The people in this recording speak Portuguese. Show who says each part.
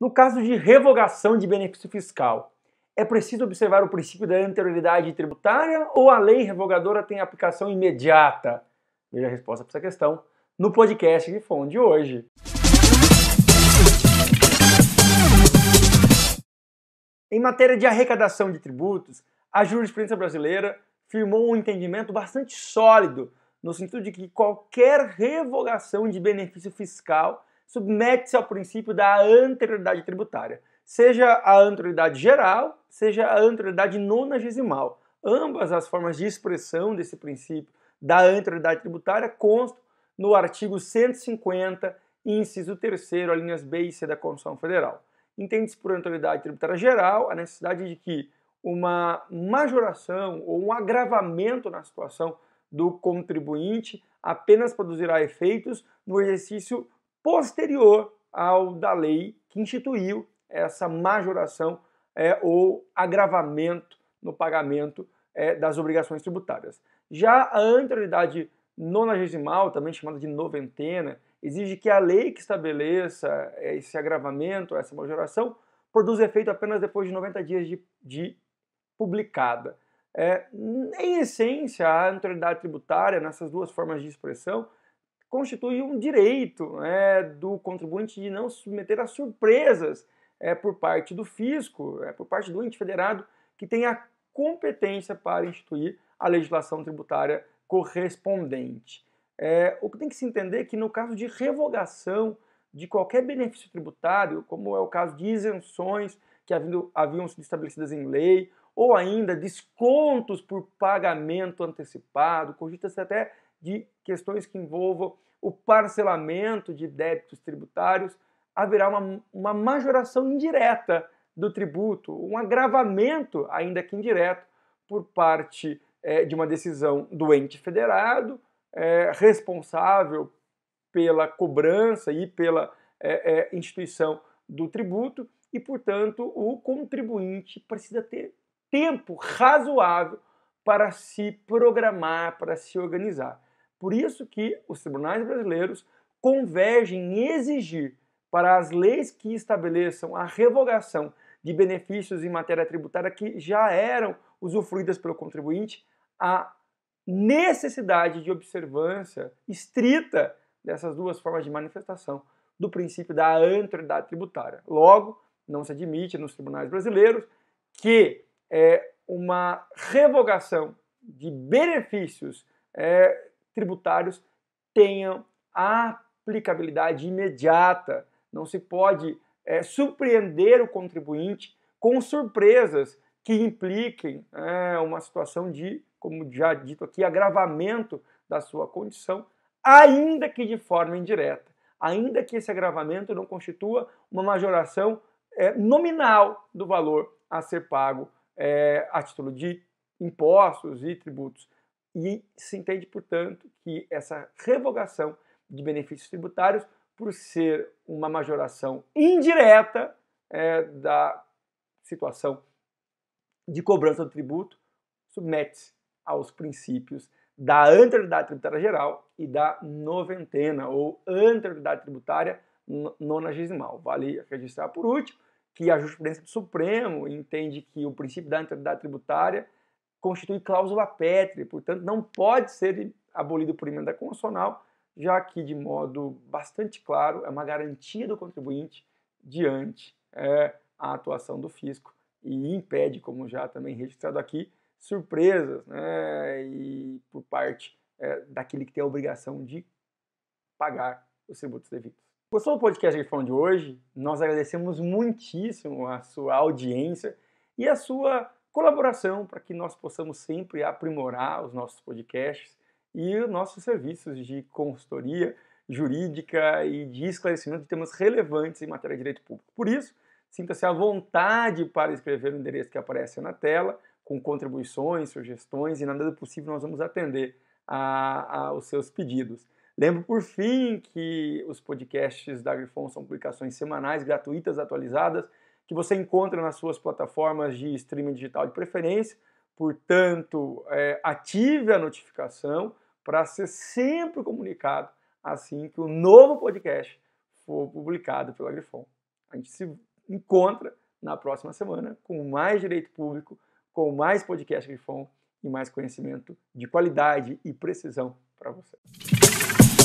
Speaker 1: No caso de revogação de benefício fiscal, é preciso observar o princípio da anterioridade tributária ou a lei revogadora tem aplicação imediata? Veja a resposta para essa questão no podcast de Fone de hoje. Em matéria de arrecadação de tributos, a jurisprudência brasileira firmou um entendimento bastante sólido no sentido de que qualquer revogação de benefício fiscal submete-se ao princípio da anterioridade tributária, seja a anterioridade geral, seja a anterioridade nonagesimal. Ambas as formas de expressão desse princípio da anterioridade tributária constam no artigo 150, inciso 3, linhas B e C da Constituição Federal. Entende-se por anterioridade tributária geral a necessidade de que uma majoração ou um agravamento na situação do contribuinte apenas produzirá efeitos no exercício posterior ao da lei que instituiu essa majoração é, ou agravamento no pagamento é, das obrigações tributárias. Já a anterioridade nonagesimal, também chamada de noventena, exige que a lei que estabeleça é, esse agravamento, essa majoração, produza efeito apenas depois de 90 dias de, de publicada. É, em essência, a anterioridade tributária, nessas duas formas de expressão, constitui um direito né, do contribuinte de não se submeter a surpresas é, por parte do fisco, é, por parte do ente federado que tem a competência para instituir a legislação tributária correspondente. É, o que tem que se entender é que no caso de revogação de qualquer benefício tributário, como é o caso de isenções que haviam, haviam sido estabelecidas em lei, ou ainda descontos por pagamento antecipado, cogita-se até de questões que envolvam o parcelamento de débitos tributários, haverá uma, uma majoração indireta do tributo, um agravamento, ainda que indireto, por parte é, de uma decisão do ente federado, é, responsável pela cobrança e pela é, é instituição do tributo, e, portanto, o contribuinte precisa ter tempo razoável para se programar, para se organizar. Por isso que os tribunais brasileiros convergem em exigir para as leis que estabeleçam a revogação de benefícios em matéria tributária que já eram usufruídas pelo contribuinte, a necessidade de observância estrita dessas duas formas de manifestação do princípio da anterioridade tributária. Logo, não se admite nos tribunais brasileiros que é, uma revogação de benefícios é, tributários tenham aplicabilidade imediata. Não se pode é, surpreender o contribuinte com surpresas que impliquem é, uma situação de, como já dito aqui, agravamento da sua condição, ainda que de forma indireta, ainda que esse agravamento não constitua uma majoração é, nominal do valor a ser pago é, a título de impostos e tributos. E se entende, portanto, que essa revogação de benefícios tributários, por ser uma majoração indireta é, da situação de cobrança do tributo, submete-se aos princípios da anterioridade tributária geral e da noventena ou anterioridade tributária nonagesimal. Vale registrar por último que a jurisprudência do Supremo entende que o princípio da anterioridade tributária constitui cláusula pétrea, portanto, não pode ser abolido por emenda constitucional, já que, de modo bastante claro, é uma garantia do contribuinte diante é, a atuação do fisco e impede, como já também registrado aqui, surpresas né, e por parte é, daquele que tem a obrigação de pagar os tributos devidos. Gostou do podcast Grifão de hoje? Nós agradecemos muitíssimo a sua audiência e a sua colaboração para que nós possamos sempre aprimorar os nossos podcasts e os nossos serviços de consultoria jurídica e de esclarecimento de temas relevantes em matéria de direito público. Por isso, sinta-se à vontade para escrever o endereço que aparece na tela, com contribuições, sugestões e na medida do possível nós vamos atender a, aos seus pedidos. Lembro, por fim, que os podcasts da Grifon são publicações semanais, gratuitas, atualizadas, que você encontra nas suas plataformas de streaming digital de preferência. Portanto, é, ative a notificação para ser sempre comunicado assim que o novo podcast for publicado pela Grifon. A gente se encontra na próxima semana com mais direito público, com mais podcast Grifon e mais conhecimento de qualidade e precisão para você.